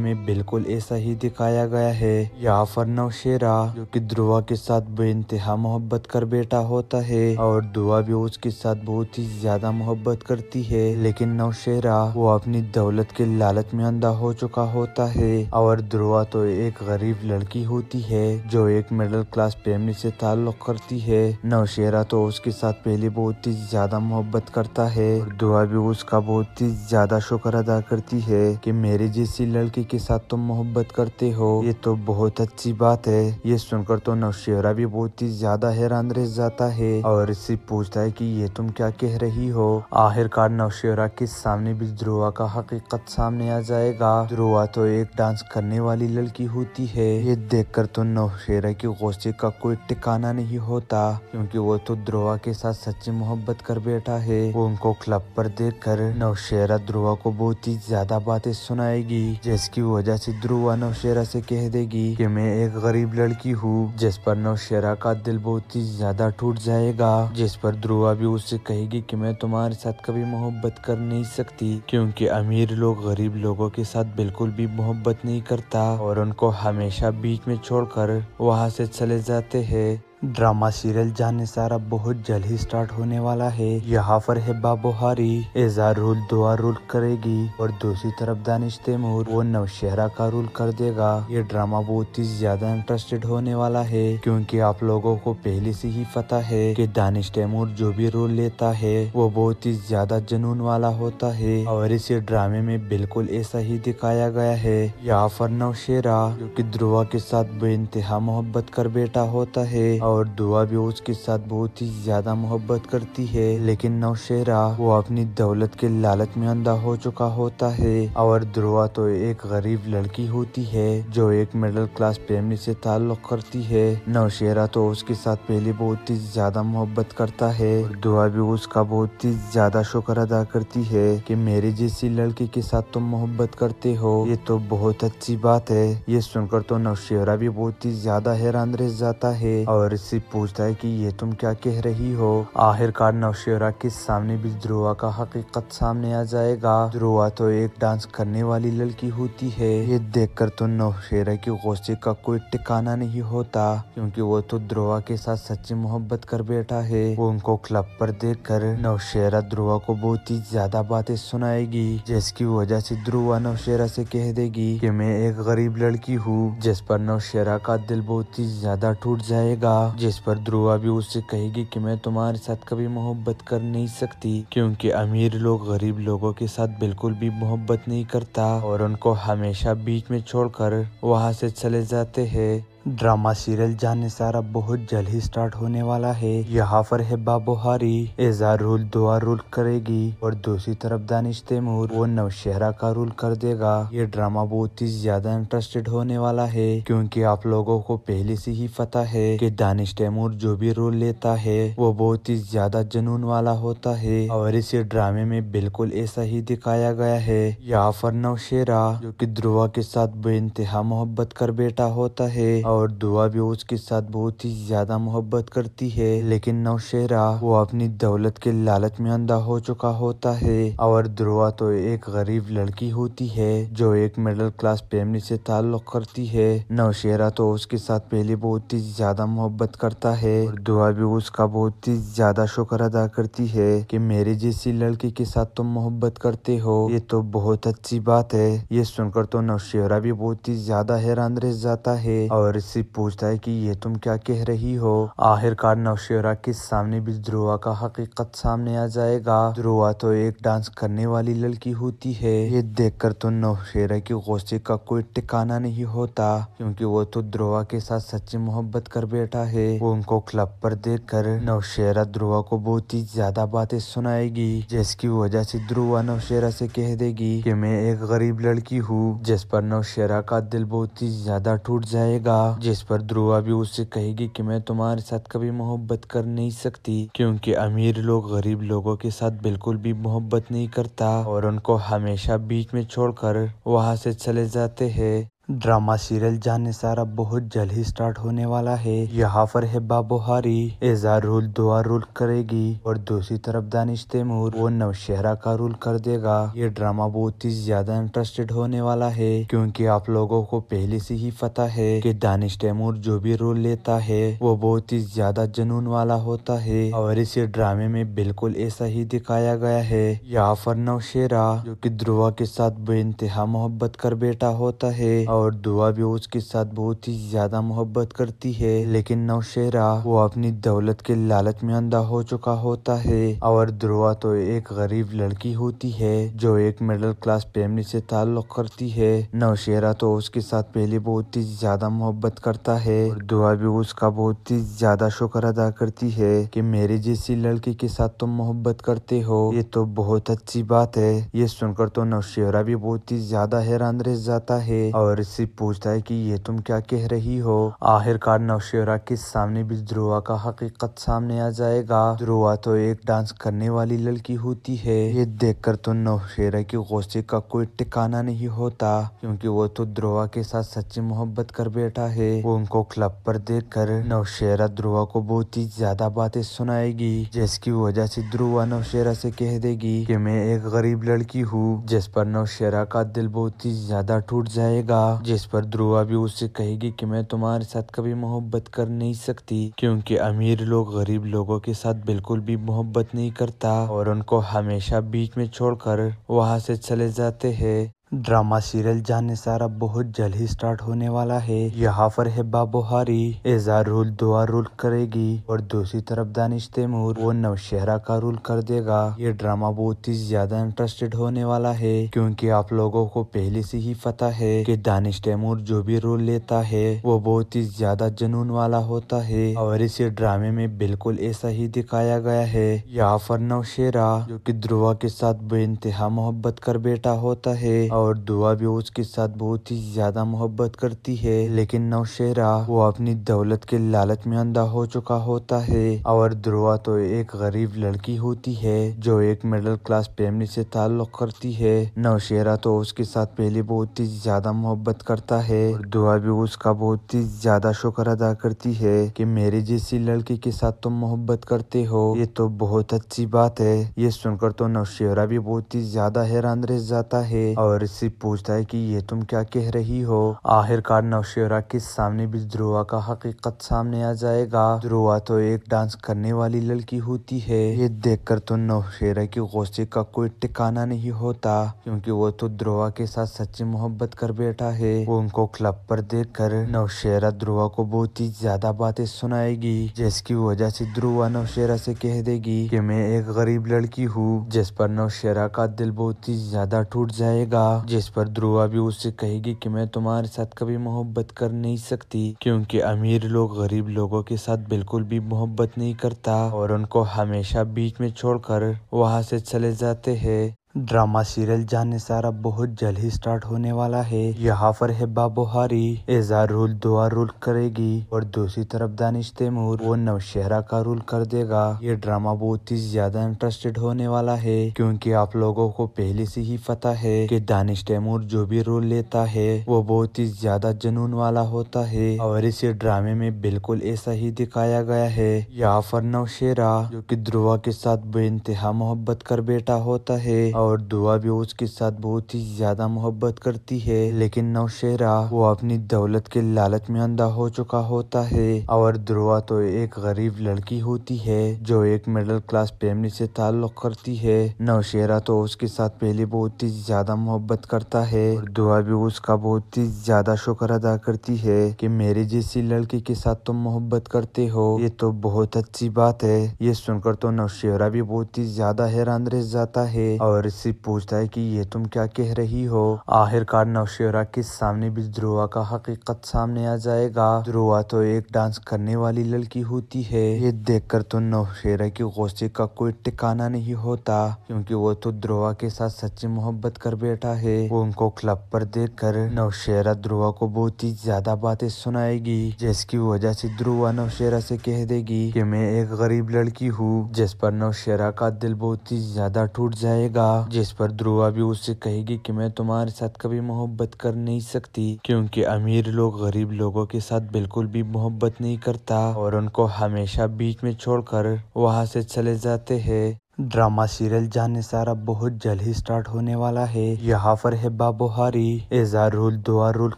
में बिल्कुल ऐसा ही दिखाया गया है यहाँ पर नौशेरा जो कि ध्रुवा के साथ बेतहा मोहब्बत कर बेटा होता है और दुआ भी उसके साथ बहुत ही ज्यादा मोहब्बत करती है लेकिन नौशेरा वो अपनी दौलत के लालच में अंधा हो चुका होता है और ध्रुवा तो एक गरीब लड़की होती है जो एक मिडिल क्लास फैमिली से ताल्लुक करती है नौशेरा तो उसके साथ पहले बहुत ही ज्यादा मोहब्बत करता है दुआ भी उसका बहुत ही ज्यादा शुक्र अदा करती है की मेरे जैसी लड़की किसी के साथ तुम मोहब्बत करते हो ये तो बहुत अच्छी बात है ये सुनकर तो नौशेरा भी बहुत ही ज्यादा हैरान रह जाता है और इससे पूछता है कि ये तुम क्या कह रही हो आखिरकार नौशेरा के सामने भी ध्रुआ का हकीकत सामने आ जाएगा ध्रुवा तो एक डांस करने वाली लड़की होती है ये कर तो नौशेरा की गुस्से का कोई ठिकाना नहीं होता क्योंकि वो तो ध्रुवा के साथ सच्ची मोहब्बत कर बैठा है वो उनको क्लब पर देख कर नौशेरा ध्रुवा को बहुत ही ज्यादा बातें सुनाएगी जैसे जिसकी वजह से ध्रुवा नौशेरा से कह देगी कि मैं एक गरीब लड़की हूँ जिस पर नौशेरा का दिल बहुत ही ज्यादा टूट जाएगा जिस पर ध्रुवा भी उससे कहेगी कि मैं तुम्हारे साथ कभी मोहब्बत कर नहीं सकती क्योंकि अमीर लोग गरीब लोगों के साथ बिल्कुल भी मोहब्बत नहीं करता और उनको हमेशा बीच में छोड़कर वहाँ से चले जाते हैं ड्रामा सीरियल जाने सारा बहुत जल्द ही स्टार्ट होने वाला है यहाँ पर है बाबोहारी एजा रूल दुआ रूल करेगी और दूसरी तरफ दानिश तैमूर वो नवशहरा का रूल कर देगा ये ड्रामा बहुत ही ज्यादा इंटरेस्टेड होने वाला है क्योंकि आप लोगों को पहले से ही पता है कि दानिश तैमूर जो भी रोल लेता है वो बहुत ही ज्यादा जुनून वाला होता है और इसे ड्रामे में बिल्कुल ऐसा ही दिखाया गया है यहाँ पर नवशेरा जो की ध्रुवा के साथ बेइंतहा मोहब्बत कर बेटा होता है और और दुआ भी उसके साथ बहुत ही ज्यादा मोहब्बत करती है लेकिन नौशेरा वो अपनी दौलत के लालच में अंधा हो चुका होता है और दुआ तो एक गरीब लड़की होती है जो एक मिडिल क्लास फैमिली से ताल्लुक करती है नौशेरा तो उसके साथ पहले बहुत ही ज्यादा मोहब्बत करता है दुआ भी उसका बहुत ही ज्यादा शुक्र अदा करती है कि मेरे जैसी लड़की के साथ तुम मोहब्बत करते हो ये तो बहुत अच्छी बात है ये सुनकर तो नौशेरा भी बहुत ही ज्यादा हैरान रह जाता है और वारिस से पूछता है कि ये तुम क्या कह रही हो आखिरकार नौशेरा के सामने भी ध्रुआ का हकीकत सामने आ जाएगा ध्रुवा तो एक डांस करने वाली लड़की होती है ये देखकर तो नौशेरा के गुस्से का कोई ठिकाना नहीं होता क्योंकि वो तो ध्रुवा के साथ सच्ची मोहब्बत कर बैठा है वो उनको क्लब पर देख कर नौशेरा ध्रुवा को बहुत ही ज्यादा बातें सुनाएगी जिसकी वजह से ध्रुआ नौशेरा से कह देगी कि मैं एक गरीब लड़की हूँ जिस पर नौशेरा का दिल बहुत ही ज्यादा टूट जाएगा जिस पर ध्रुवा भी उससे कहेगी कि मैं तुम्हारे साथ कभी मोहब्बत कर नहीं सकती क्योंकि अमीर लोग गरीब लोगों के साथ बिल्कुल भी मोहब्बत नहीं करता और उनको हमेशा बीच में छोड़कर वहाँ से चले जाते हैं ड्रामा सीरियल जाने सारा बहुत जल्द ही स्टार्ट होने वाला है यहाँ पर है बाबोहारी एजा रूल दुआ रूल करेगी और दूसरी तरफ दानिश तैमूर वो नवशहरा का रूल कर देगा ये ड्रामा बहुत ही ज्यादा इंटरेस्टेड होने वाला है क्योंकि आप लोगों को पहले से ही पता है कि दानिश तैमूर जो भी रोल लेता है वो बहुत ही ज्यादा जुनून वाला होता है और इसे ड्रामे में बिल्कुल ऐसा ही दिखाया गया है यहाँ पर नवशेरा जो की ध्रुवा के साथ बेानतहा मोहब्बत कर बेटा होता है और दुआ भी उसके साथ बहुत ही ज्यादा मोहब्बत करती है लेकिन नौशेरा वो अपनी दौलत के लालच में अंधा हो चुका होता है और दुआ तो एक गरीब लड़की होती है जो एक मिडिल क्लास फैमिली से ताल्लुक करती है नौशेरा तो उसके साथ पहले बहुत ही ज्यादा मोहब्बत करता है और दुआ भी उसका बहुत ही ज्यादा शुक्र अदा करती है कि मेरे जैसी लड़की के साथ तुम मोहब्बत करते हो ये तो बहुत अच्छी बात है ये सुनकर तो नौशेरा भी बहुत ही ज्यादा हैरान रह जाता है और से पूछता है कि ये तुम क्या कह रही हो आखिरकार नौशेरा के सामने भी ध्रुआ का हकीकत सामने आ जाएगा ध्रुवा तो एक डांस करने वाली लड़की होती है ये देखकर तो नौशेरा के गुस्से का कोई ठिकाना नहीं होता क्योंकि वो तो ध्रुवा के साथ सच्ची मोहब्बत कर बैठा है वो उनको क्लब पर देख कर नौशेरा ध्रुवा को बहुत ही ज्यादा बातें सुनाएगी जिसकी वजह से ध्रुआ नौशेरा से कह देगी की मैं एक गरीब लड़की हूँ जिस पर नौशेरा का दिल बहुत ही ज्यादा टूट जाएगा जिस पर ध्रुवा भी उससे कहेगी कि मैं तुम्हारे साथ कभी मोहब्बत कर नहीं सकती क्योंकि अमीर लोग गरीब लोगों के साथ बिल्कुल भी मोहब्बत नहीं करता और उनको हमेशा बीच में छोड़कर वहां से चले जाते हैं ड्रामा सीरियल जाने सारा बहुत जल्द ही स्टार्ट होने वाला है यहाँ पर हेब्बा बोहारी एजा रूल दुआ रूल करेगी और दूसरी तरफ दानिश तैमूर वो नवशहरा का रूल कर देगा ये ड्रामा बहुत ही ज्यादा इंटरेस्टेड होने वाला है क्योंकि आप लोगों को पहले से ही पता है कि दानिश तैमूर जो भी रोल लेता है वो बहुत ही ज्यादा जुनून वाला होता है और इस ड्रामे में बिल्कुल ऐसा ही दिखाया गया है यहाँ पर नवशेरा जो की ध्रुवा के साथ बेानतहा मोहब्बत कर बेटा होता है और दुआ भी उसके साथ बहुत ही ज्यादा मोहब्बत करती है लेकिन नौशेरा वो अपनी दौलत के लालच में अंधा हो चुका होता है और दुआ तो एक गरीब लड़की होती है जो एक मिडिल क्लास फैमिली से ताल्लुक करती है नौशेरा तो उसके साथ पहले बहुत ही ज्यादा मोहब्बत करता है और दुआ भी उसका बहुत ही ज्यादा शुक्र अदा करती है कि मेरे जैसी लड़की के साथ तुम मोहब्बत करते हो ये तो बहुत अच्छी बात है ये सुनकर तो नौशेरा भी बहुत ही ज्यादा हैरान रह जाता है और आरिसी पूछता है कि ये तुम क्या कह रही हो आखिरकार नौशेरा के सामने भी ध्रुआ का हकीकत सामने आ जाएगा ध्रुवा तो एक डांस करने वाली लड़की होती है ये देखकर तो नौशेरा की गुस्से का कोई ठिकाना नहीं होता क्योंकि वो तो ध्रुवा के साथ सच्ची मोहब्बत कर बैठा है वो उनको क्लब पर देख कर नौशेरा ध्रुआ को बहुत ही ज्यादा बातें सुनाएगी जिसकी वजह से ध्रुआ नौशेरा से कह देगी कि मैं एक गरीब लड़की हूँ जिस पर नौशेरा का दिल बहुत ही ज्यादा टूट जाएगा जिस पर ध्रुवा भी उससे कहेगी कि मैं तुम्हारे साथ कभी मोहब्बत कर नहीं सकती क्योंकि अमीर लोग गरीब लोगों के साथ बिल्कुल भी मोहब्बत नहीं करता और उनको हमेशा बीच में छोड़कर वहाँ से चले जाते हैं ड्रामा सीरियल जाने सारा बहुत जल्द ही स्टार्ट होने वाला है यहाँ पर है बाबोहारी एजा रूल दुआ रूल करेगी और दूसरी तरफ दानिश तैमूर वो नवशहरा का रूल कर देगा ये ड्रामा बहुत ही ज्यादा इंटरेस्टेड होने वाला है क्योंकि आप लोगों को पहले से ही पता है कि दानिश तैमूर जो भी रोल लेता है वो बहुत ही ज्यादा जुनून वाला होता है और इसे ड्रामे में बिल्कुल ऐसा ही दिखाया गया है यहाँ पर नवशेरा जो की ध्रुवा के साथ बेइंतहा मोहब्बत कर बेटा होता है और और दुआ भी उसके साथ बहुत ही ज्यादा मोहब्बत करती है लेकिन नौशेरा वो अपनी दौलत के लालच में अंधा हो चुका होता है और दुआ तो एक गरीब लड़की होती है जो एक मिडिल क्लास फैमिली से ताल्लुक करती है नौशेरा तो उसके साथ पहले बहुत ही ज्यादा मोहब्बत करता है दुआ भी उसका बहुत ही ज्यादा शुक्र अदा करती है कि मेरे जैसी लड़की के साथ तुम मोहब्बत करते हो ये तो बहुत अच्छी बात है ये सुनकर तो नौशेरा भी बहुत ही ज्यादा हैरान रह जाता है और से पूछता है कि ये तुम क्या कह रही हो आखिरकार नौशेरा के सामने भी ध्रुआ का हकीकत सामने आ जाएगा ध्रुआ तो एक डांस करने वाली लड़की होती है ये देखकर तो नौशेरा की गुस्से का कोई ठिकाना नहीं होता क्योंकि वो तो ध्रुआ के साथ सच्ची मोहब्बत कर बैठा है वो उनको क्लब पर देख कर नौशेरा ध्रुआ को बहुत ही ज्यादा बातें सुनाएगी जिसकी वजह से ध्रुआ नौशेरा से कह देगी कि मैं एक गरीब लड़की हूँ जिस पर नौशेरा का दिल बहुत ही ज्यादा टूट जाएगा जिस पर ध्रुआ भी उससे कहेगी कि मैं तुम्हारे साथ कभी मोहब्बत कर नहीं सकती क्योंकि अमीर लोग गरीब लोगों के साथ बिल्कुल भी मोहब्बत नहीं करता और उनको हमेशा बीच में छोड़कर वहाँ से चले जाते हैं ड्रामा सीरियल जाने सारा बहुत जल्द ही स्टार्ट होने वाला है यहाँ पर है बाबोहारी एजा रूल दुआ रूल करेगी और दूसरी तरफ दानिश तैमूर वो नवशहरा का रूल कर देगा ये ड्रामा बहुत ही ज्यादा इंटरेस्टेड होने वाला है क्योंकि आप लोगों को पहले से ही पता है कि दानिश तैमूर जो भी रोल लेता है वो बहुत ही ज्यादा जुनून वाला होता है और इसे ड्रामे में बिल्कुल ऐसा ही दिखाया गया है यहाँ पर नवशेरा जो की ध्रुवा के साथ बेानतहा मोहब्बत कर बेटा होता है और दुआ भी उसके साथ बहुत ही ज्यादा मोहब्बत करती है लेकिन नौशेरा वो अपनी दौलत के लालच में अंधा हो चुका होता है और दुआ तो एक गरीब लड़की होती है जो एक मिडिल क्लास फैमिली से ताल्लुक करती है नौशेरा तो उसके साथ पहले बहुत ही ज्यादा मोहब्बत करता है और दुआ भी उसका बहुत ही ज्यादा शुक्र अदा करती है कि मेरे जैसी लड़की के साथ तुम मोहब्बत करते हो ये तो बहुत अच्छी बात है ये सुनकर तो नौशेरा भी बहुत ही ज्यादा हैरान रह जाता है और से पूछता है कि ये तुम क्या कह रही हो आखिरकार नौशेरा के सामने भी ध्रुआ का हकीकत सामने आ जाएगा ध्रुवा तो एक डांस करने वाली लड़की होती है ये देखकर तो नौशेरा के गुस्से का कोई ठिकाना नहीं होता क्योंकि वो तो ध्रुवा के साथ सच्ची मोहब्बत कर बैठा है वो उनको क्लब पर देख कर नौशेरा ध्रुवा को बहुत ही ज्यादा बातें सुनाएगी जिसकी वजह से ध्रुवा नौशेरा से कह देगी कि मैं एक गरीब लड़की हूँ जिस पर नौशेरा का दिल बहुत ही ज्यादा टूट जाएगा जिस पर ध्रुवा भी उससे कहेगी कि मैं तुम्हारे साथ कभी मोहब्बत कर नहीं सकती क्योंकि अमीर लोग गरीब लोगों के साथ बिल्कुल भी मोहब्बत नहीं करता और उनको हमेशा बीच में छोड़कर वहां से चले जाते हैं ड्रामा सीरियल जाने सारा बहुत जल्द ही स्टार्ट होने वाला है यहाँ पर हेब्बा बोहारी एजार रूल दुआ रूल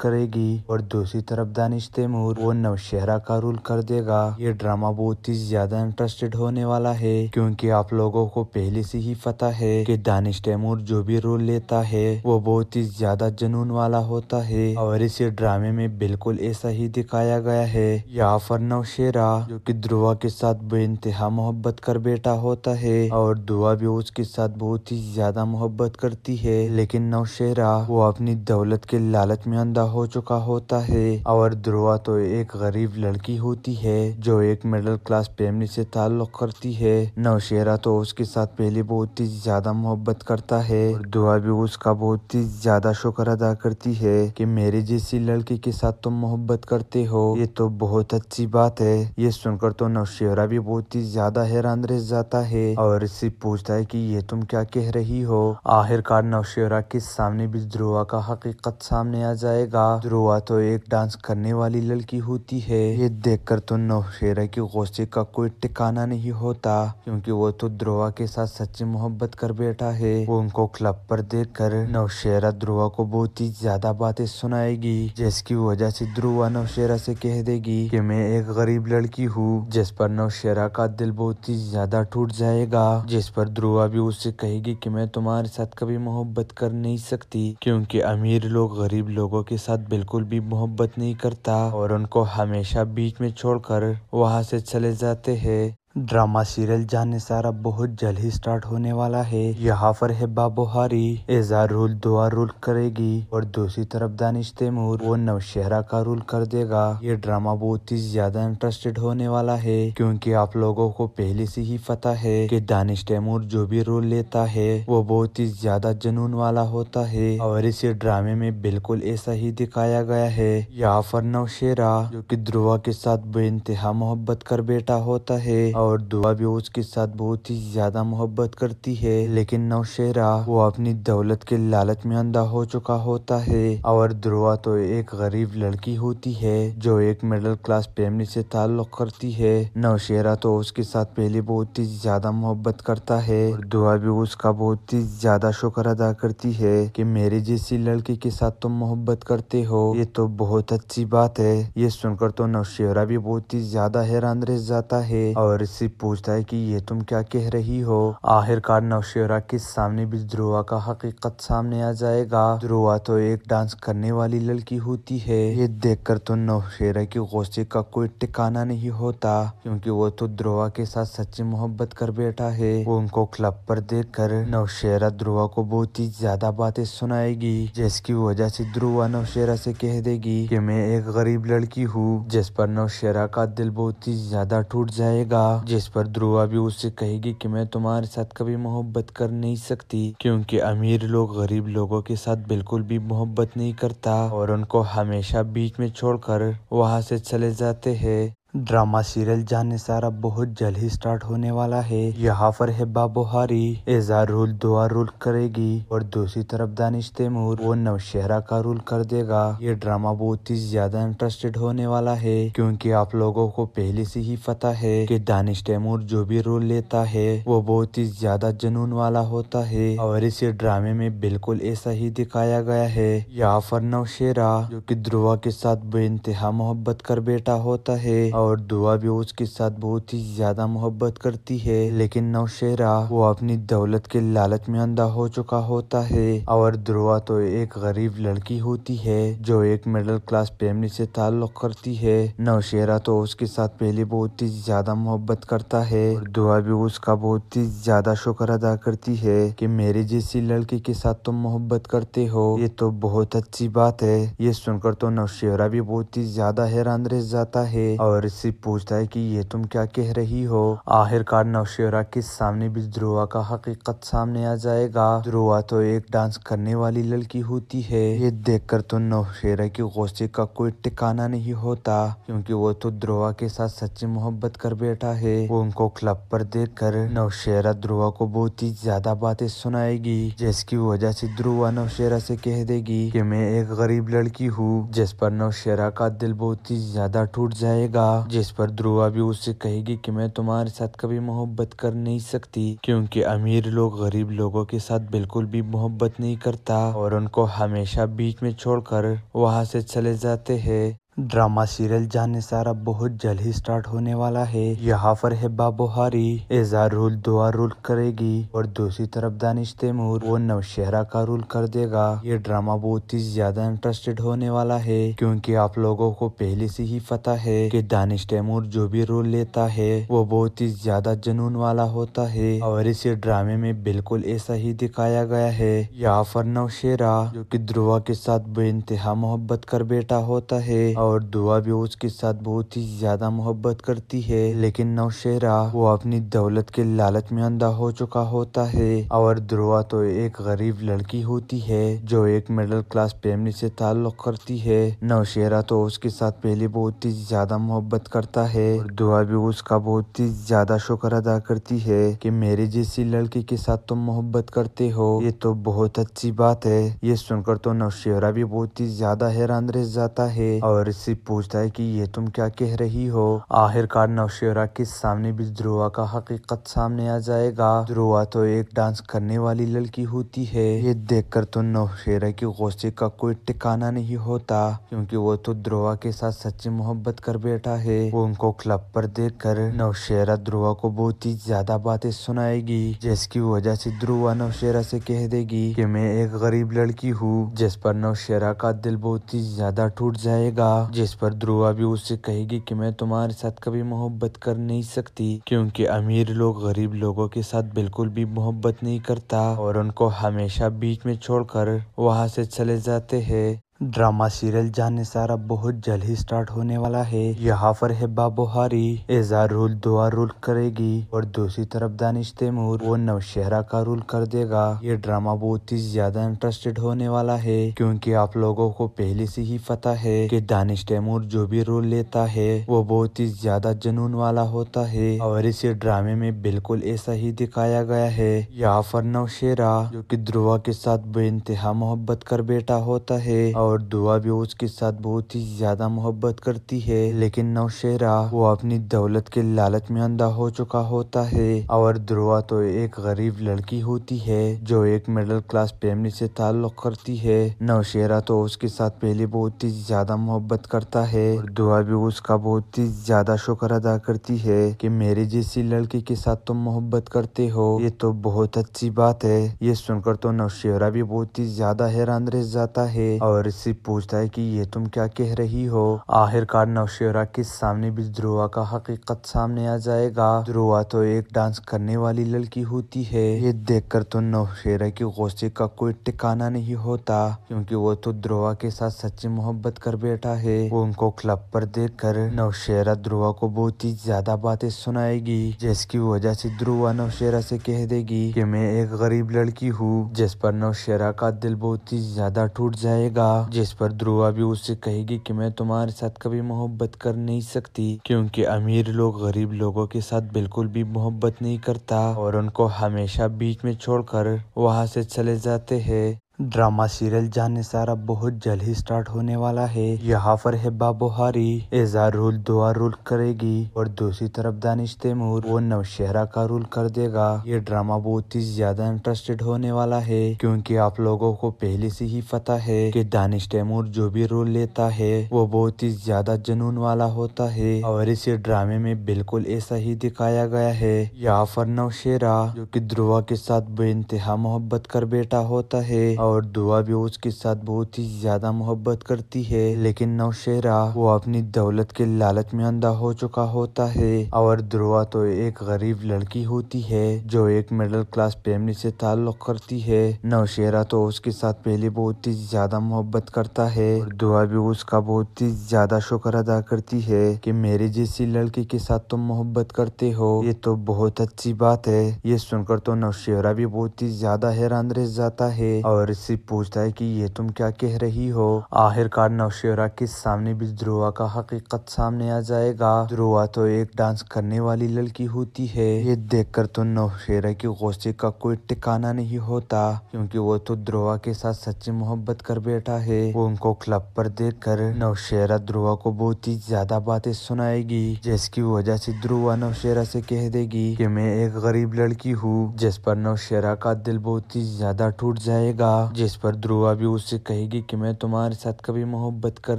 करेगी और दूसरी तरफ दानिश तैमूर वो नवशहरा का रूल कर देगा ये ड्रामा बहुत ही ज्यादा इंटरेस्टेड होने वाला है क्योंकि आप लोगों को पहले से ही पता है कि दानिश तैमूर जो भी रोल लेता है वो बहुत ही ज्यादा जुनून वाला होता है और इस ड्रामे में बिल्कुल ऐसा ही दिखाया गया है यहाँ पर नवशेरा जो की ध्रुवा के साथ बेानतहा मोहब्बत कर बेटा होता है और दुआ भी उसके साथ बहुत ही ज्यादा मोहब्बत करती है लेकिन नौशेरा वो अपनी दौलत के लालच में अंधा हो चुका होता है और दुआ तो एक गरीब लड़की होती है जो एक मिडिल क्लास फैमिली से ताल्लुक करती है नौशेरा तो उसके साथ पहले बहुत ही ज्यादा मोहब्बत करता है और दुआ भी उसका बहुत ही ज्यादा शुक्र अदा करती है कि मेरे जैसी लड़की के साथ तुम मोहब्बत करते हो ये तो बहुत अच्छी बात है ये सुनकर तो नौशेरा भी बहुत ही ज्यादा हैरान रह जाता है और से पूछता है कि ये तुम क्या कह रही हो आखिरकार नौशेरा के सामने भी ध्रुआ का हकीकत सामने आ जाएगा ध्रुवा तो एक डांस करने वाली लड़की होती है ये देखकर तो नौशेरा की गुस्से का कोई ठिकाना नहीं होता क्योंकि वो तो ध्रुवा के साथ सच्ची मोहब्बत कर बैठा है वो उनको क्लब पर देख कर नौशेरा ध्रुआ को बहुत ही ज्यादा बातें सुनाएगी जिसकी वजह से ध्रुआ नौशेरा से कह देगी की मैं एक गरीब लड़की हूँ जिस पर नौशेरा का दिल बहुत ही ज्यादा टूट जाएगा जिस पर ध्रुवा भी उससे कहेगी कि मैं तुम्हारे साथ कभी मोहब्बत कर नहीं सकती क्योंकि अमीर लोग गरीब लोगों के साथ बिल्कुल भी मोहब्बत नहीं करता और उनको हमेशा बीच में छोड़कर वहाँ से चले जाते हैं ड्रामा सीरियल जाने सारा बहुत जल्द ही स्टार्ट होने वाला है यहाँ पर है बाबोहारी एजा रूल दुआ रूल करेगी और दूसरी तरफ दानिश तैमूर वो नवशहरा का रूल कर देगा ये ड्रामा बहुत ही ज्यादा इंटरेस्टेड होने वाला है क्योंकि आप लोगों को पहले से ही पता है कि दानिश तैमूर जो भी रोल लेता है वो बहुत ही ज्यादा जुनून वाला होता है और इसे ड्रामे में बिल्कुल ऐसा ही दिखाया गया है यहाँ पर नवशेरा जो की ध्रुवा के साथ बेइंतहा मोहब्बत कर बेटा होता है और और दुआ भी उसके साथ बहुत ही ज्यादा मोहब्बत करती है लेकिन नौशेरा वो अपनी दौलत के लालच में अंधा हो चुका होता है और दुआ तो एक गरीब लड़की होती है जो एक मिडिल क्लास फैमिली से ताल्लुक करती है नौशेरा तो उसके साथ पहले बहुत ही ज्यादा मोहब्बत करता है दुआ भी उसका बहुत ही ज्यादा शुक्र अदा करती है कि मेरे जैसी लड़की के साथ तुम मोहब्बत करते हो ये तो बहुत अच्छी बात है ये सुनकर तो नौशेरा भी बहुत ही ज्यादा हैरान रह जाता है और इस से पूछता है कि ये तुम क्या कह रही हो आखिरकार नौशेरा के सामने भी ध्रुआ का हकीकत सामने आ जाएगा ध्रुवा तो एक डांस करने वाली लड़की होती है ये देखकर तो नौशेरा के गुस्से का कोई ठिकाना नहीं होता क्योंकि वो तो ध्रुवा के साथ सच्ची मोहब्बत कर बैठा है वो उनको क्लब पर देख कर नौशेरा ध्रुवा को बहुत ही ज्यादा बातें सुनाएगी जिसकी वजह से ध्रुवा नौशेरा से कह देगी कि मैं एक गरीब लड़की हूँ जिस पर नौशेरा का दिल बहुत ही ज्यादा टूट जाएगा जिस पर ध्रुवा भी उससे कहेगी कि मैं तुम्हारे साथ कभी मोहब्बत कर नहीं सकती क्योंकि अमीर लोग गरीब लोगों के साथ बिल्कुल भी मोहब्बत नहीं करता और उनको हमेशा बीच में छोड़कर वहाँ से चले जाते हैं ड्रामा सीरियल जाने सारा बहुत जल्द ही स्टार्ट होने वाला है यहाँ पर हेब्बा बोहारी एजा रूल दुआ रूल करेगी और दूसरी तरफ दानिश तैमूर वो नवशहरा का रूल कर देगा ये ड्रामा बहुत ही ज्यादा इंटरेस्टेड होने वाला है क्योंकि आप लोगों को पहले से ही पता है कि दानिश तैमूर जो भी रोल लेता है वो बहुत ही ज्यादा जुनून वाला होता है और इस ड्रामे में बिल्कुल ऐसा ही दिखाया गया है यहाँ पर नवशेरा जो की ध्रुवा के साथ बेइंतहा मोहब्बत कर बेटा होता है और और दुआ भी उसके साथ बहुत ही ज्यादा मोहब्बत करती है लेकिन नौशेरा वो अपनी दौलत के लालच में अंधा हो चुका होता है और दुआ तो एक गरीब लड़की होती है जो एक मिडिल क्लास फैमिली से ताल्लुक करती है नौशेरा तो उसके साथ पहले बहुत ही ज्यादा मोहब्बत करता है दुआ भी उसका बहुत ही ज्यादा शुक्र अदा करती है कि मेरे जैसी लड़की के साथ तुम मोहब्बत करते हो ये तो बहुत अच्छी बात है ये सुनकर तो नौशेरा भी बहुत ही ज्यादा हैरान रह जाता है और से पूछता है कि ये तुम क्या कह रही हो आखिरकार नौशेरा के सामने भी ध्रुवा का हकीकत सामने आ जाएगा ध्रुआ तो एक डांस करने वाली लड़की होती है ये देखकर तो नौशेरा की गुस्से का कोई ठिकाना नहीं होता क्योंकि वो तो ध्रुआ के साथ सच्ची मोहब्बत कर बैठा है वो उनको क्लब पर देख कर नौशेरा ध्रुआ को बहुत ही ज्यादा बातें सुनाएगी जिसकी वजह से ध्रुआ नौशेरा से कह देगी कि मैं एक गरीब लड़की हूँ जिस पर नौशेरा का दिल बहुत ही ज्यादा टूट जाएगा जिस पर ध्रुवा भी उससे कहेगी कि मैं तुम्हारे साथ कभी मोहब्बत कर नहीं सकती क्योंकि अमीर लोग गरीब लोगों के साथ बिल्कुल भी मोहब्बत नहीं करता और उनको हमेशा बीच में छोड़कर वहाँ से चले जाते हैं ड्रामा सीरियल जाने सारा बहुत जल्द ही स्टार्ट होने वाला है यहाँ पर हेब्बा बुहारी एजा रूल दुआ रूल करेगी और दूसरी तरफ दानिश तैमूर वो नवशहरा का रूल कर देगा ये ड्रामा बहुत ही ज्यादा इंटरेस्टेड होने वाला है क्योंकि आप लोगों को पहले से ही पता है कि दानिश तैमूर जो भी रोल लेता है वो बहुत ही ज्यादा जुनून वाला होता है और इसे ड्रामे में बिल्कुल ऐसा ही दिखाया गया है यहाँ पर नवशेरा जो की ध्रुवा के साथ बेइंतहा मोहब्बत कर बेटा होता है और और दुआ भी उसके साथ बहुत ही ज्यादा मोहब्बत करती है लेकिन नौशेरा वो अपनी दौलत के लालच में अंधा हो चुका होता है और ध्रुआ तो एक गरीब लड़की होती है जो एक मिडिल क्लास फैमिली से ताल्लुक करती है नौशेरा तो उसके साथ पहले बहुत ही ज्यादा मोहब्बत करता है और दुआ भी उसका बहुत ही ज्यादा शुक्र अदा करती है कि मेरे जैसी लड़की के साथ तुम मोहब्बत करते हो ये तो बहुत अच्छी बात है ये सुनकर तो नौशेरा भी बहुत ही ज्यादा हैरान रह जाता है और उससे पूछता है कि ये तुम क्या कह रही हो आखिरकार नौशेरा के सामने भी ध्रुआ का हकीकत सामने आ जाएगा ध्रुवा तो एक डांस करने वाली लड़की होती है ये देखकर तो नौशेरा की गुस्से का कोई ठिकाना नहीं होता क्योंकि वो तो ध्रुआ के साथ सच्ची मोहब्बत कर बैठा है वो उनको क्लब पर देख कर नौशेरा ध्रुआ को बहुत ही ज्यादा बातें सुनाएगी जिसकी वजह से ध्रुवा नौशेरा से कह देगी कि मैं एक गरीब लड़की हूँ जिस पर नौशेरा का दिल बहुत ही ज्यादा टूट जाएगा जिस पर ध्रुवा भी उससे कहेगी कि मैं तुम्हारे साथ कभी मोहब्बत कर नहीं सकती क्योंकि अमीर लोग गरीब लोगों के साथ बिल्कुल भी मोहब्बत नहीं करता और उनको हमेशा बीच में छोड़कर वहाँ से चले जाते हैं ड्रामा सीरियल जाने सारा बहुत जल्द ही स्टार्ट होने वाला है यहाँ पर है बाबोहारी एजा रूल दुआ रूल करेगी और दूसरी तरफ दानिश तैमूर वो नवशहरा का रूल कर देगा ये ड्रामा बहुत ही ज्यादा इंटरेस्टेड होने वाला है क्योंकि आप लोगों को पहले से ही पता है कि दानिश तैमूर जो भी रोल लेता है वो बहुत ही ज्यादा जुनून वाला होता है और इस ड्रामे में बिल्कुल ऐसा ही दिखाया गया है यहाँ पर नवशेरा जो की ध्रुवा के साथ बेइंतहा मोहब्बत कर बेटा होता है और दुआ भी उसके साथ बहुत ही ज्यादा मोहब्बत करती है लेकिन नौशेरा वो अपनी दौलत के लालच में अंधा हो चुका होता है और दुआ तो एक गरीब लड़की होती है जो एक मिडिल क्लास फैमिली से ताल्लुक करती है नौशेरा तो उसके साथ पहले बहुत ही ज्यादा मोहब्बत करता है दुआ भी उसका बहुत ही ज्यादा शुक्र अदा करती है कि मेरे जैसी लड़की के साथ तुम मोहब्बत करते हो ये तो बहुत अच्छी बात है ये सुनकर तो नौशेरा भी बहुत ही ज्यादा हैरान रह जाता है और से पूछता है कि ये तुम क्या कह रही हो आखिरकार नौशेरा के सामने भी ध्रुआ का हकीकत सामने आ जाएगा ध्रुआ तो एक डांस करने वाली लड़की होती है ये देखकर तो नौशेरा के गुस्से का कोई ठिकाना नहीं होता क्योंकि वो तो ध्रुवा के साथ सच्ची मोहब्बत कर बैठा है वो उनको क्लब पर देख कर नौशेरा ध्रुआ को बहुत ही ज्यादा बातें सुनाएगी जिसकी वजह से ध्रुआ नौशेरा से कह देगी कि मैं एक गरीब लड़की हूँ जिस पर नौशेरा का दिल बहुत ही ज्यादा टूट जाएगा जिस पर ध्रुवा भी उससे कहेगी कि मैं तुम्हारे साथ कभी मोहब्बत कर नहीं सकती क्योंकि अमीर लोग गरीब लोगों के साथ बिल्कुल भी मोहब्बत नहीं करता और उनको हमेशा बीच में छोड़कर वहाँ से चले जाते हैं ड्रामा सीरियल जाने सारा बहुत जल्द ही स्टार्ट होने वाला है यहाँ पर है बाबोहारी एजा रूल दुआ रूल करेगी और दूसरी तरफ दानिश तैमूर वो नवशहरा का रूल कर देगा ये ड्रामा बहुत ही ज्यादा इंटरेस्टेड होने वाला है क्योंकि आप लोगों को पहले से ही पता है कि दानिश तैमूर जो भी रोल लेता है वो बहुत ही ज्यादा जुनून वाला होता है और इसे ड्रामे में बिल्कुल ऐसा ही दिखाया गया है यहाँ पर नवशेरा जो की ध्रुवा के साथ बेानतहा मोहब्बत कर बेटा होता है और दुआ भी उसके साथ बहुत ही ज्यादा मोहब्बत करती है लेकिन नौशेरा वो अपनी दौलत के लालच में अंधा हो चुका होता है और दुआ तो एक गरीब लड़की होती है जो एक मिडिल क्लास फैमिली से ताल्लुक करती है नौशेरा तो उसके साथ पहले बहुत ही ज्यादा मोहब्बत करता है और दुआ भी उसका बहुत ही ज्यादा शुक्र अदा करती है कि मेरे जैसी लड़की के साथ तुम मोहब्बत करते हो ये तो बहुत अच्छी बात है ये सुनकर तो नौशेरा भी बहुत ही ज्यादा हैरान रह जाता है और से पूछता है कि ये तुम क्या कह रही हो आखिरकार नौशेरा के सामने भी ध्रुआ का हकीकत सामने आ जाएगा ध्रुवा तो एक डांस करने वाली लड़की होती है ये देखकर तो नौशेरा के गुस्से का कोई ठिकाना नहीं होता क्योंकि वो तो ध्रुवा के साथ सच्ची मोहब्बत कर बैठा है वो उनको क्लब पर देख कर नौशेरा ध्रुवा को बहुत ही ज्यादा बातें सुनाएगी जिसकी वजह से ध्रुवा नौशेरा से कह देगी कि मैं एक गरीब लड़की हूँ जिस पर नौशेरा का दिल बहुत ही ज्यादा टूट जाएगा जिस पर ध्रुवा भी उससे कहेगी कि मैं तुम्हारे साथ कभी मोहब्बत कर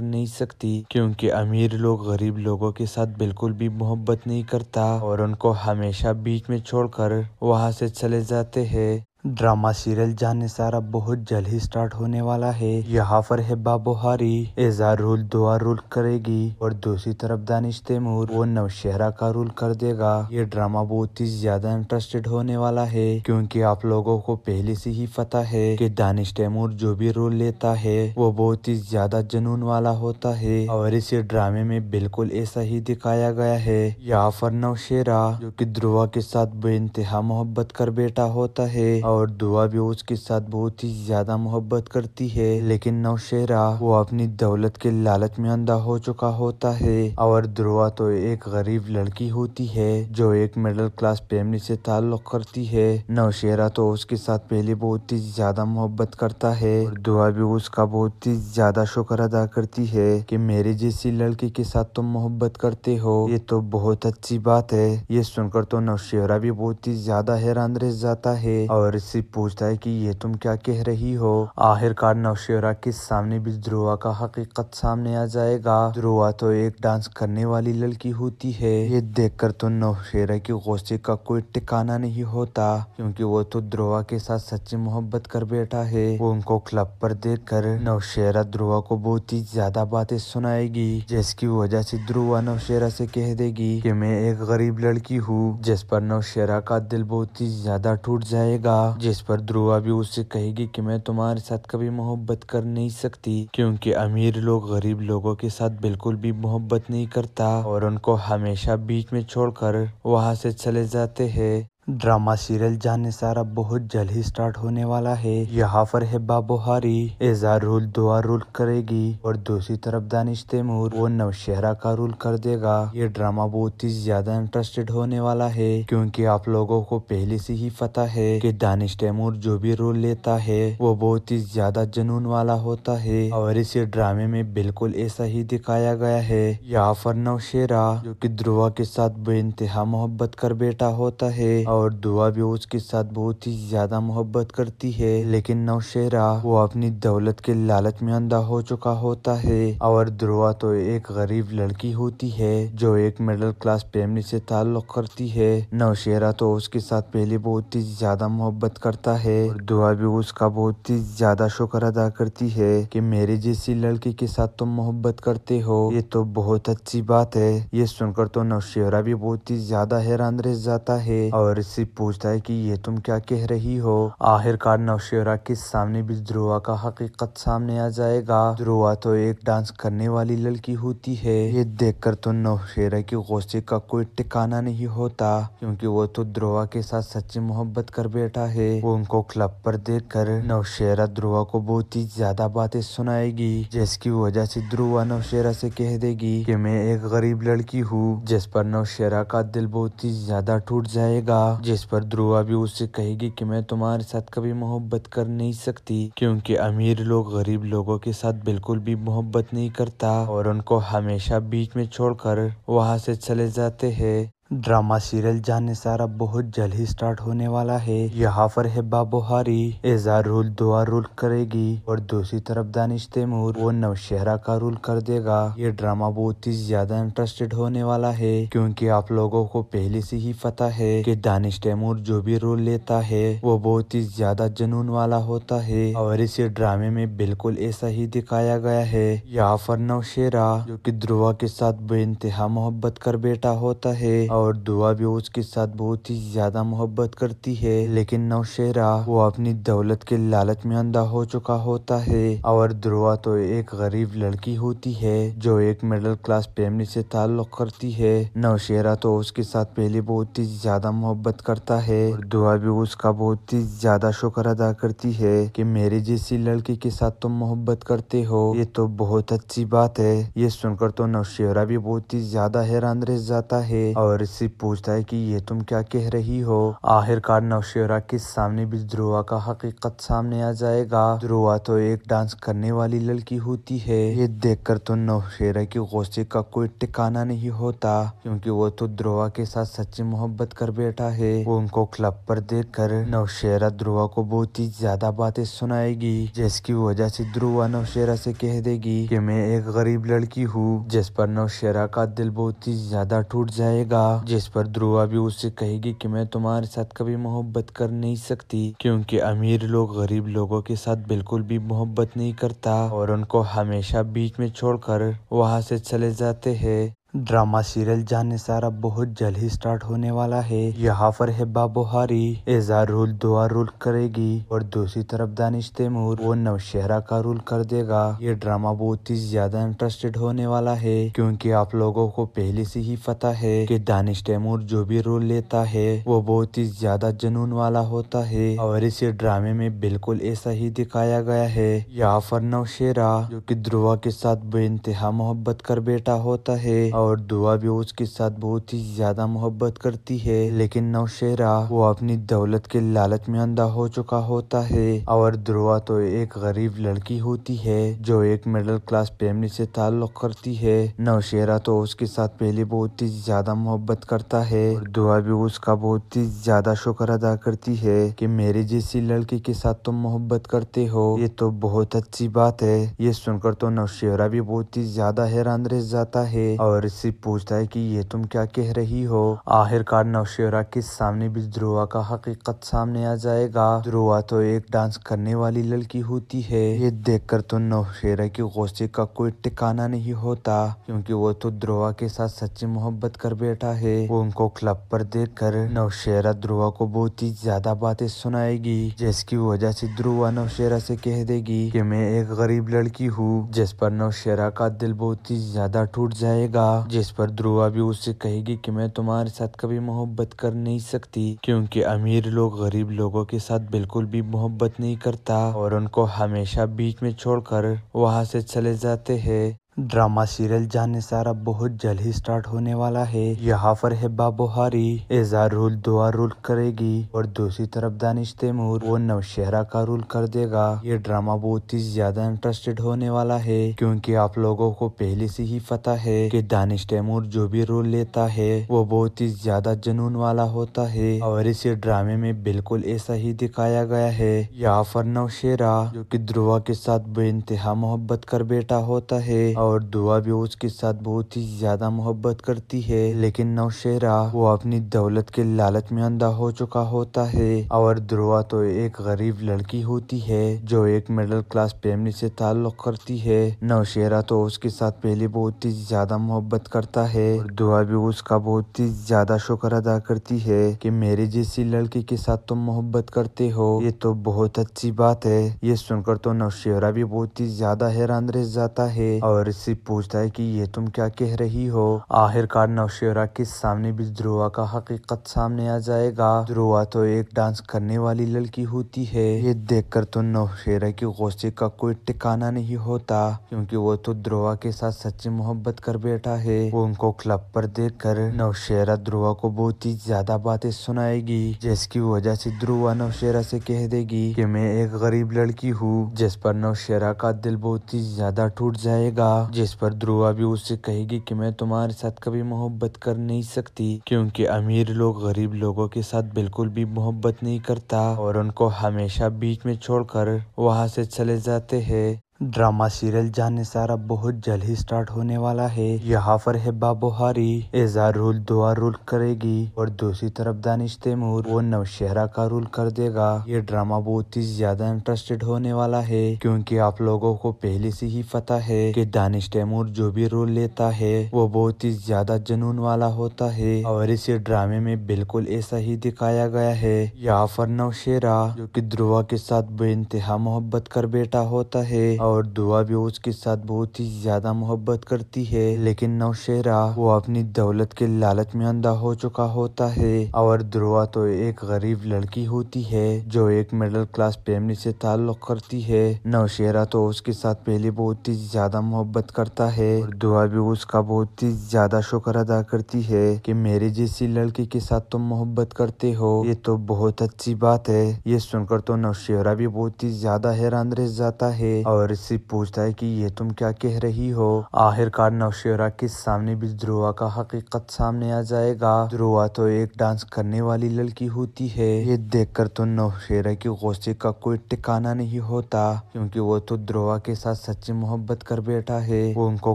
नहीं सकती क्योंकि अमीर लोग गरीब लोगों के साथ बिल्कुल भी मोहब्बत नहीं करता और उनको हमेशा बीच में छोड़कर वहां से चले जाते हैं ड्रामा सीरियल जाने सारा बहुत जल्द ही स्टार्ट होने वाला है यहाँ पर हेब्बा बोहारी एजार रूल दुआ रूल करेगी और दूसरी तरफ दानिश तैमूर वो नवशहरा का रूल कर देगा ये ड्रामा बहुत ही ज्यादा इंटरेस्टेड होने वाला है क्योंकि आप लोगों को पहले से ही पता है कि दानिश तैमूर जो भी रोल लेता है वो बहुत ही ज्यादा जुनून वाला होता है और इस ड्रामे में बिल्कुल ऐसा ही दिखाया गया है यहाँ पर नवशेरा जो की ध्रुवा के साथ बेानतहा मोहब्बत कर बेटा होता है और दुआ भी उसके साथ बहुत ही ज्यादा मोहब्बत करती है लेकिन नौशेरा वो अपनी दौलत के लालच में अंधा हो चुका होता है और दुआ तो एक गरीब लड़की होती है जो एक मिडिल क्लास फैमिली से ताल्लुक करती है नौशेरा तो उसके साथ पहले बहुत ही ज्यादा मोहब्बत करता है और दुआ भी उसका बहुत ही ज्यादा शुक्र अदा करती है कि मेरे जैसी लड़की के साथ तुम मोहब्बत करते हो ये तो बहुत अच्छी बात है ये सुनकर तो नौशेरा भी बहुत ही ज्यादा हैरान रह जाता है और से पूछता है कि ये तुम क्या कह रही हो आखिरकार नौशेरा के सामने भी ध्रुआ का हकीकत सामने आ जाएगा ध्रुवा तो एक डांस करने वाली लड़की होती है ये देखकर तो नौशेरा की गुस्से का कोई ठिकाना नहीं होता क्योंकि वो तो ध्रुवा के साथ सच्ची मोहब्बत कर बैठा है वो उनको क्लब पर देख कर नौशेरा ध्रुआ को बहुत ही ज्यादा बातें सुनाएगी जिसकी वजह से ध्रुआ नौशेरा से कह देगी कि मैं एक गरीब लड़की हूँ जिस पर नौशेरा का दिल बहुत ही ज्यादा टूट जाएगा जिस पर ध्रुवा भी उससे कहेगी कि मैं तुम्हारे साथ कभी मोहब्बत कर नहीं सकती क्योंकि अमीर लोग गरीब लोगों के साथ बिल्कुल भी मोहब्बत नहीं करता और उनको हमेशा बीच में छोड़कर वहाँ से चले जाते हैं ड्रामा सीरियल जाने सारा बहुत जल्द ही स्टार्ट होने वाला है यहाँ पर है बाबोहारी एजा रूल दुआ रूल करेगी और दूसरी तरफ दानिश तैमूर वो नवशहरा का रूल कर देगा ये ड्रामा बहुत ही ज्यादा इंटरेस्टेड होने वाला है क्योंकि आप लोगों को पहले से ही पता है कि दानिश तैमूर जो भी रोल लेता है वो बहुत ही ज्यादा जुनून वाला होता है और इस ड्रामे में बिल्कुल ऐसा ही दिखाया गया है यहाँ पर नवशेरा जो की ध्रुवा के साथ बेानतहा मोहब्बत कर बेटा होता है और दुआ भी उसके साथ बहुत ही ज्यादा मोहब्बत करती है लेकिन नौशेरा वो अपनी दौलत के लालच में अंधा हो चुका होता है और दुआ तो एक गरीब लड़की होती है जो एक मिडिल क्लास फैमिली से ताल्लुक करती है नौशेरा तो उसके साथ पहले बहुत ही ज्यादा मोहब्बत करता है दुआ भी उसका बहुत ही ज्यादा शुक्र अदा करती है की मेरे जैसी लड़की के साथ तुम मोहब्बत करते हो ये तो बहुत अच्छी बात है ये सुनकर तो नौशेरा भी बहुत ही ज्यादा हैरान रह जाता है और से पूछता है कि ये तुम क्या कह रही हो आखिरकार नौशेरा के सामने भी ध्रुआ का हकीकत सामने आ जाएगा ध्रुवा तो एक डांस करने वाली लड़की होती है ये देखकर तो नौशेरा की गुस्से का कोई ठिकाना नहीं होता क्योंकि वो तो ध्रुवा के साथ सच्ची मोहब्बत कर बैठा है वो उनको क्लब पर देख कर नौशेरा ध्रुवा को बहुत ही ज्यादा बातें सुनाएगी जिसकी वजह से ध्रुवा नौशेरा से कह देगी कि मैं एक गरीब लड़की हूँ जिस पर नौशेरा का दिल बहुत ही ज्यादा टूट जाएगा जिस पर ध्रुआ भी उससे कहेगी कि मैं तुम्हारे साथ कभी मोहब्बत कर नहीं सकती क्योंकि अमीर लोग गरीब लोगों के साथ बिल्कुल भी मोहब्बत नहीं करता और उनको हमेशा बीच में छोड़कर वहाँ से चले जाते हैं ड्रामा सीरियल जाने सारा बहुत जल्द ही स्टार्ट होने वाला है यहाँ पर है बाबोहारी एजा रूल दुआ रूल करेगी और दूसरी तरफ दानिश तैमूर वो नवशहरा का रूल कर देगा ये ड्रामा बहुत ही ज्यादा इंटरेस्टेड होने वाला है क्योंकि आप लोगों को पहले से ही पता है कि दानिश तैमूर जो भी रोल लेता है वो बहुत ही ज्यादा जुनून वाला होता है और इसे ड्रामे में बिल्कुल ऐसा ही दिखाया गया है यहाँ पर नवशेरा जो की ध्रुवा के साथ बेानतहा मोहब्बत कर बेटा होता है और दुआ भी उसके साथ बहुत ही ज्यादा मोहब्बत करती है लेकिन नौशेरा वो अपनी दौलत के लालच में अंधा हो चुका होता है और दुआ तो एक गरीब लड़की होती है जो एक मिडिल क्लास फैमिली से ताल्लुक करती है नौशेरा तो उसके साथ पहले बहुत ही ज्यादा मोहब्बत करता है दुआ भी उसका बहुत ही ज्यादा शुक्र अदा करती है कि मेरे जैसी लड़की के साथ तुम मोहब्बत करते हो ये तो बहुत अच्छी बात है ये सुनकर तो नौशेरा भी बहुत ही ज्यादा हैरान रह जाता है और से पूछता है कि ये तुम क्या कह रही हो आखिरकार नौशेरा के सामने भी ध्रुआ का हकीकत सामने आ जाएगा ध्रुवा तो एक डांस करने वाली लड़की होती है ये देखकर तो नौशेरा की गुस्से का कोई ठिकाना नहीं होता क्योंकि वो तो ध्रुवा के साथ सच्ची मोहब्बत कर बैठा है वो उनको क्लब पर देख कर नौशेरा ध्रुवा को बहुत ही ज्यादा बातें सुनाएगी जिसकी वजह से ध्रुवा नौशेरा से कह देगी कि मैं एक गरीब लड़की हूँ जिस पर नौशेरा का दिल बहुत ही ज्यादा टूट जाएगा जिस पर ध्रुवा भी उससे कहेगी कि मैं तुम्हारे साथ कभी मोहब्बत कर नहीं सकती क्योंकि अमीर लोग गरीब लोगों के साथ बिल्कुल भी मोहब्बत नहीं करता और उनको हमेशा बीच में छोड़कर वहां से चले जाते हैं ड्रामा सीरियल जाने सारा बहुत जल्द ही स्टार्ट होने वाला है यहाँ पर है बाबोहारी एजा रूल दुआ रूल करेगी और दूसरी तरफ दानिश तैमूर वो नवशहरा का रूल कर देगा ये ड्रामा बहुत ही ज्यादा इंटरेस्टेड होने वाला है क्योंकि आप लोगों को पहले से ही पता है कि दानिश तैमूर जो भी रोल लेता है वो बहुत ही ज्यादा जुनून वाला होता है और इस ड्रामे में बिल्कुल ऐसा ही दिखाया गया है यहाँ पर नवशेरा जो की ध्रुवा के साथ बेानतहा मोहब्बत कर बेटा होता है और दुआ भी उसके साथ बहुत ही ज्यादा मोहब्बत करती है लेकिन नौशेरा वो अपनी दौलत के लालच में अंधा हो चुका होता है और दुआ तो एक गरीब लड़की होती है जो एक मिडिल क्लास फैमिली से ताल्लुक करती है नौशेरा तो उसके साथ पहले बहुत ही ज्यादा मोहब्बत करता है दुआ भी उसका बहुत ही ज्यादा शुक्र अदा करती है कि मेरे जैसी लड़की के साथ तुम मोहब्बत करते हो ये तो बहुत अच्छी बात है ये सुनकर तो नौशेरा भी बहुत ही ज्यादा हैरान रह जाता है और से पूछता है कि ये तुम क्या कह रही हो आखिरकार नौशेरा के सामने भी ध्रुआ का हकीकत सामने आ जाएगा ध्रुवा तो एक डांस करने वाली लड़की होती है ये देखकर तो नौशेरा की गुस्से का कोई ठिकाना नहीं होता क्योंकि वो तो ध्रुवा के साथ सच्ची मोहब्बत कर बैठा है वो उनको क्लब पर देख कर नौशेरा ध्रुआ को बहुत ही ज्यादा बातें सुनाएगी जिसकी वजह से ध्रुआ नौशेरा से कह देगी की मैं एक गरीब लड़की हूँ जिस पर नौशेरा का दिल बहुत ही ज्यादा टूट जाएगा जिस पर ध्रुवा भी उससे कहेगी कि मैं तुम्हारे साथ कभी मोहब्बत कर नहीं सकती क्योंकि अमीर लोग गरीब लोगों के साथ बिल्कुल भी मोहब्बत नहीं करता और उनको हमेशा बीच में छोड़कर वहाँ से चले जाते हैं ड्रामा सीरियल जाने सारा बहुत जल्द ही स्टार्ट होने वाला है यहाँ पर है बाबोहारी एजा रूल दुआ रूल करेगी और दूसरी तरफ दानिश तैमूर वो नवशहरा का रूल कर देगा ये ड्रामा बहुत ही ज्यादा इंटरेस्टेड होने वाला है क्योंकि आप लोगों को पहले से ही पता है कि दानिश तैमूर जो भी रोल लेता है वो बहुत ही ज्यादा जुनून वाला होता है और इस ड्रामे में बिल्कुल ऐसा ही दिखाया गया है यहाँ पर नवशेरा जो की ध्रुवा के साथ बेइंतहा मोहब्बत कर बेटा होता है और और दुआ भी उसके साथ बहुत ही ज्यादा मोहब्बत करती है लेकिन नौशेरा वो अपनी दौलत के लालच में अंधा हो चुका होता है और दुआ तो एक गरीब लड़की होती है जो एक मिडिल क्लास फैमिली से ताल्लुक करती है नौशेरा तो उसके साथ पहले बहुत ही ज्यादा मोहब्बत करता है दुआ भी उसका बहुत ही ज्यादा शुक्र अदा करती है कि मेरे जैसी लड़की के साथ तुम मोहब्बत करते हो ये तो बहुत अच्छी बात है ये सुनकर तो नौशेरा भी बहुत ही ज्यादा हैरान रह जाता है और हारिस से पूछता है कि ये तुम क्या कह रही हो आखिरकार नौशेरा के सामने भी ध्रुआ का हकीकत सामने आ जाएगा ध्रुवा तो एक डांस करने वाली लड़की होती है ये देखकर तो नौशेरा की गुस्से का कोई ठिकाना नहीं होता क्योंकि वो तो ध्रुवा के साथ सच्ची मोहब्बत कर बैठा है वो उनको क्लब पर देख कर नौशेरा ध्रुवा को बहुत ही ज्यादा बातें सुनाएगी जिसकी वजह से ध्रुआ नौशेरा से कह देगी कि मैं एक गरीब लड़की हूँ जिस पर नौशेरा का दिल बहुत ही ज्यादा टूट जाएगा जिस पर ध्रुआ भी उससे कहेगी कि मैं तुम्हारे साथ कभी मोहब्बत कर नहीं सकती क्योंकि अमीर लोग गरीब लोगों के साथ बिल्कुल भी मोहब्बत नहीं करता और उनको हमेशा बीच में छोड़कर वहाँ से चले जाते हैं ड्रामा सीरियल जाने सारा बहुत जल्द ही स्टार्ट होने वाला है यहाँ पर है बाबोहारी एजा रूल दुआ रूल करेगी और दूसरी तरफ दानिश तैमूर वो नवशहरा का रूल कर देगा ये ड्रामा बहुत ही ज्यादा इंटरेस्टेड होने वाला है क्योंकि आप लोगों को पहले से ही पता है कि दानिश तैमूर जो भी रोल लेता है वो बहुत ही ज्यादा जुनून वाला होता है और इसे ड्रामे में बिल्कुल ऐसा ही दिखाया गया है यहाँ पर नवशेरा जो की ध्रुवा के साथ बेानतहा मोहब्बत कर बेटा होता है और दुआ भी उसके साथ बहुत ही ज्यादा मोहब्बत करती है लेकिन नौशेरा वो अपनी दौलत के लालच में अंधा हो चुका होता है और दुआ तो एक गरीब लड़की होती है जो एक मिडिल क्लास फैमिली से ताल्लुक करती है नौशेरा तो उसके साथ पहले बहुत ही ज्यादा मोहब्बत करता है और दुआ भी उसका बहुत ही ज्यादा शुक्र अदा करती है कि मेरे जैसी लड़की के साथ तुम मोहब्बत करते हो ये तो बहुत अच्छी बात है ये सुनकर तो नौशेरा भी बहुत ही ज्यादा हैरान रह जाता है और से पूछता है कि ये तुम क्या कह रही हो आखिरकार नौशेरा के सामने भी ध्रुआ का हकीकत सामने आ जाएगा ध्रुवा तो एक डांस करने वाली लड़की होती है ये देखकर तो नौशेरा के गुस्से का कोई ठिकाना नहीं होता क्योंकि वो तो ध्रुवा के साथ सच्ची मोहब्बत कर बैठा है वो उनको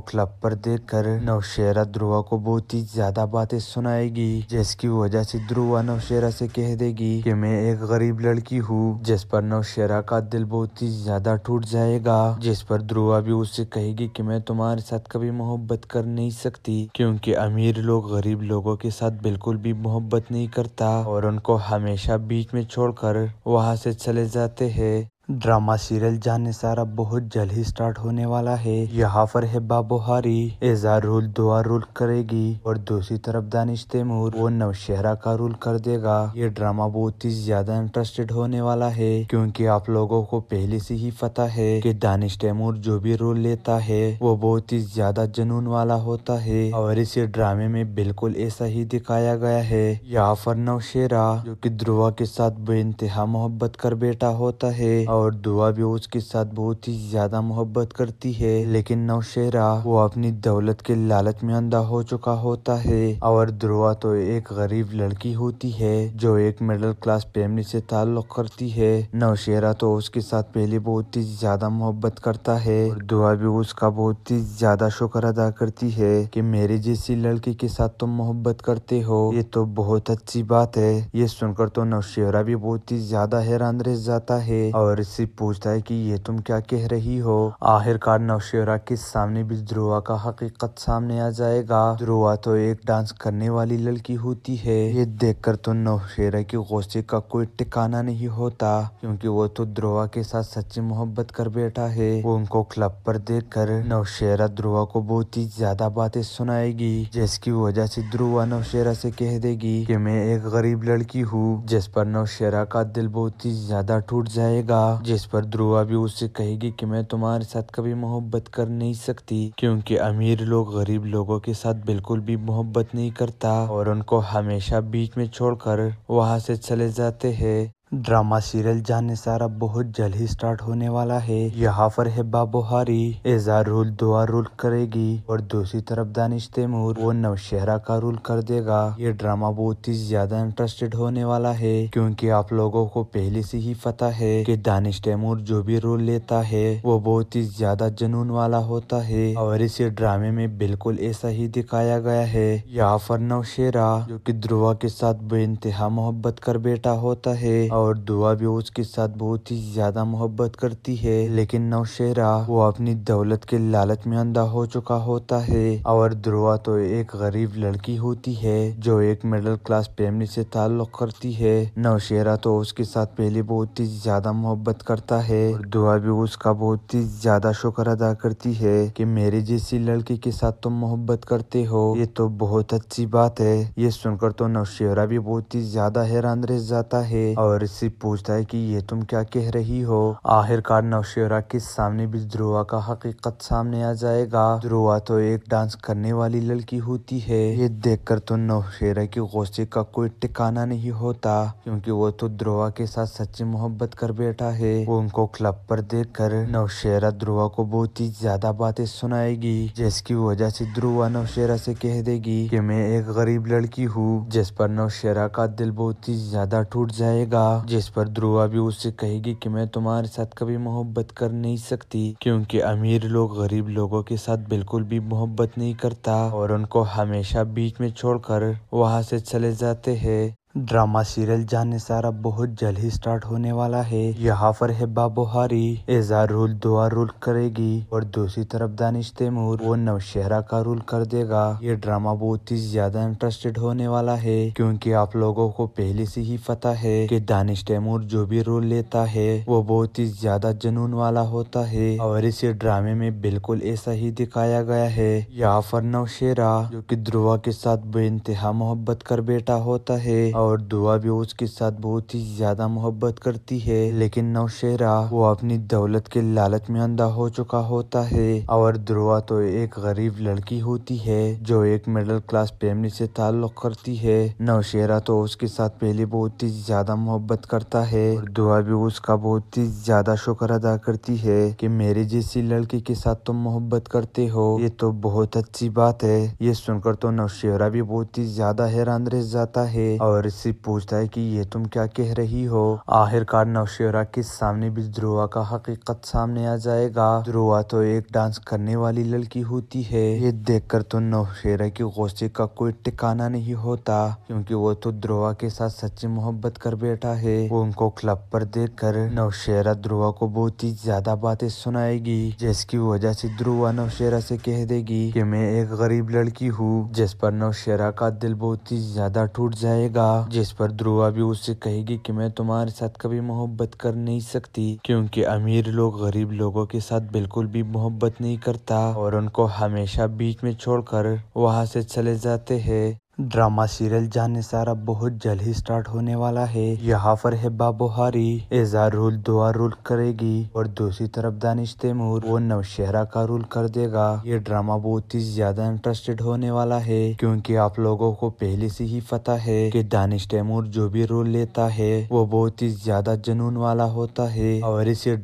क्लब पर देख कर नौशेरा ध्रुवा को बहुत ही ज्यादा बातें सुनाएगी जिसकी वजह से ध्रुवा नौशेरा से कह देगी कि मैं एक गरीब लड़की हूँ जिस पर नौशेरा का दिल बहुत ही ज्यादा टूट जाएगा जिस पर ध्रुवा भी उससे कहेगी कि मैं तुम्हारे साथ कभी मोहब्बत कर नहीं सकती क्योंकि अमीर लोग गरीब लोगों के साथ बिल्कुल भी मोहब्बत नहीं करता और उनको हमेशा बीच में छोड़कर वहाँ से चले जाते हैं ड्रामा सीरियल जाने सारा बहुत जल्द ही स्टार्ट होने वाला है यहाँ पर हेब्बा हारी एजार रूल दुआ रूल करेगी और दूसरी तरफ दानिश तैमूर वो नवशहरा का रूल कर देगा ये ड्रामा बहुत ही ज्यादा इंटरेस्टेड होने वाला है क्योंकि आप लोगों को पहले से ही पता है कि दानिश तैमूर जो भी रोल लेता है वो बहुत ही ज्यादा जुनून वाला होता है और इसे ड्रामे में बिल्कुल ऐसा ही दिखाया गया है यहाँ पर नवशेरा जो की ध्रुवा के साथ बेतहा मोहब्बत कर बैठा होता है और दुआ भी उसके साथ बहुत ही ज्यादा मोहब्बत करती है लेकिन नौशेरा वो अपनी दौलत के लालच में अंधा हो चुका होता है और दुआ तो एक गरीब लड़की होती है जो एक मिडिल क्लास फैमिली से ताल्लुक करती है नौशेरा तो उसके साथ पहले बहुत ही ज्यादा मोहब्बत करता है दुआ भी उसका बहुत ही ज्यादा शुक्र अदा करती है कि मेरे जैसी लड़की के साथ तुम मोहब्बत करते हो ये तो बहुत अच्छी बात है ये सुनकर तो नौशेरा भी बहुत ही ज्यादा हैरान रह जाता है और से पूछता है कि ये तुम क्या कह रही हो आखिरकार नौशेरा के सामने भी ध्रुआ का हकीकत सामने आ जाएगा ध्रुवा तो एक डांस करने वाली लड़की होती है ये देखकर तो नौशेरा के गुस्से का कोई ठिकाना नहीं होता क्योंकि वो तो ध्रुवा के साथ सच्ची मोहब्बत कर बैठा है वो उनको क्लब पर देख कर नौशेरा ध्रुआ को बहुत ही ज्यादा बातें सुनाएगी जिसकी वजह से ध्रुआ नौशेरा से कह देगी कि मैं एक गरीब लड़की हूँ जिस पर नौशेरा का दिल बहुत ही ज्यादा टूट जाएगा जिस पर ध्रुवा भी उससे कहेगी कि मैं तुम्हारे साथ कभी मोहब्बत कर नहीं सकती क्योंकि अमीर लोग गरीब लोगों के साथ बिल्कुल भी मोहब्बत नहीं करता और उनको हमेशा बीच में छोड़कर वहाँ से चले जाते हैं ड्रामा सीरियल जाने सारा बहुत जल्द ही स्टार्ट होने वाला है यहाँ पर है बाबोहारी एजा रूल दुआ रूल करेगी और दूसरी तरफ दानिश तैमूर वो नवशहरा का रूल कर देगा ये ड्रामा बहुत ही ज्यादा इंटरेस्टेड होने वाला है क्योंकि आप लोगों को पहले से ही पता है कि दानिश तैमूर जो भी रोल लेता है वो बहुत ही ज्यादा जुनून वाला होता है और इस ड्रामे में बिल्कुल ऐसा ही दिखाया गया है यहाँ पर नवशेरा जो की ध्रुवा के साथ बेइंतहा मोहब्बत कर बेटा होता है और और दुआ भी उसके साथ बहुत ही ज्यादा मोहब्बत करती है लेकिन नौशेरा वो अपनी दौलत के लालच में अंधा हो चुका होता है और दुआ तो एक गरीब लड़की होती है जो एक मिडिल क्लास फैमिली से ताल्लुक करती है नौशेरा तो उसके साथ पहले बहुत ही ज्यादा मोहब्बत करता है दुआ भी उसका बहुत ही ज्यादा शुक्र अदा करती है कि मेरे जैसी लड़की के साथ तुम मोहब्बत करते हो ये तो बहुत अच्छी बात है ये सुनकर तो नौशेरा भी बहुत ही ज्यादा हैरान रह जाता है और से पूछता है कि ये तुम क्या कह रही हो आखिरकार नौशेरा के सामने भी ध्रुवा का हकीकत सामने आ जाएगा ध्रुवा तो एक डांस करने वाली लड़की होती है ये देखकर तो नौशेरा की गुस्से का कोई ठिकाना नहीं होता क्योंकि वो तो ध्रुआ के साथ सच्ची मोहब्बत कर बैठा है वो उनको क्लब पर देख कर नौशेरा ध्रुवा को बहुत ही ज्यादा बातें सुनाएगी जिसकी वजह से ध्रुआ नौशेरा से कह देगी कि मैं एक गरीब लड़की हूँ जिस पर नौशेरा का दिल बहुत ही ज्यादा टूट जाएगा जिस पर ध्रुवा भी उससे कहेगी कि मैं तुम्हारे साथ कभी मोहब्बत कर नहीं सकती क्योंकि अमीर लोग गरीब लोगों के साथ बिल्कुल भी मोहब्बत नहीं करता और उनको हमेशा बीच में छोड़कर वहाँ से चले जाते हैं ड्रामा सीरियल जाने सारा बहुत जल्द ही स्टार्ट होने वाला है यहाँ पर है बोहारी एजा रूल दुआ रूल करेगी और दूसरी तरफ दानिश तैमूर वो नवशहरा का रूल कर देगा ये ड्रामा बहुत ही ज्यादा इंटरेस्टेड होने वाला है क्योंकि आप लोगों को पहले से ही पता है कि दानिश तैमूर जो भी रोल लेता है वो बहुत ही ज्यादा जुनून वाला होता है और इसे ड्रामे में बिल्कुल ऐसा ही दिखाया गया है यहाँ पर नवशेरा जो की ध्रुवा के साथ बेानतहा मोहब्बत कर बेटा होता है और दुआ भी उसके साथ बहुत ही ज्यादा मोहब्बत करती है लेकिन नौशेरा वो अपनी दौलत के लालच में अंधा हो चुका होता है और दुआ तो एक गरीब लड़की होती है जो एक मिडिल क्लास फैमिली से ताल्लुक करती है नौशेरा तो उसके साथ पहले बहुत ही ज्यादा मोहब्बत करता है और दुआ भी उसका बहुत ही ज्यादा शुक्र अदा करती है कि मेरे जैसी लड़की के साथ तुम मोहब्बत करते हो ये तो बहुत अच्छी बात है ये सुनकर तो नौशेरा भी बहुत ही ज्यादा हैरान रह जाता है और से पूछता है कि ये तुम क्या कह रही हो आखिरकार नौशेरा के सामने भी ध्रुआ का हकीकत सामने आ जाएगा ध्रुवा तो एक डांस करने वाली लड़की होती है ये देखकर तो नौशेरा के गुस्से का कोई ठिकाना नहीं होता क्योंकि वो तो ध्रुवा के साथ सच्ची मोहब्बत कर बैठा है वो उनको क्लब पर देख कर नौशेरा ध्रुवा को बहुत ही ज्यादा बातें सुनाएगी जिसकी वजह से ध्रुवा नौशेरा से कह देगी की मैं एक गरीब लड़की हूँ जिस पर नौशेरा का दिल बहुत ही ज्यादा टूट जाएगा जिस पर ध्रुवा भी उससे कहेगी कि मैं तुम्हारे साथ कभी मोहब्बत कर नहीं सकती क्योंकि अमीर लोग गरीब लोगों के साथ बिल्कुल भी मोहब्बत नहीं करता और उनको हमेशा बीच में छोड़कर वहाँ से चले जाते हैं ड्रामा सीरियल जाने सारा बहुत जल्द ही स्टार्ट होने वाला है यहाँ पर हेब्बा बोहारी एजा रूल दुआ रूल करेगी और दूसरी तरफ दानिश तैमूर वो नवशहरा का रूल कर देगा ये ड्रामा बहुत ही ज्यादा इंटरेस्टेड होने वाला है क्योंकि आप लोगों को पहले से ही पता है कि दानिश तैमूर जो भी रोल लेता है वो बहुत ही ज्यादा जुनून वाला होता है और इसे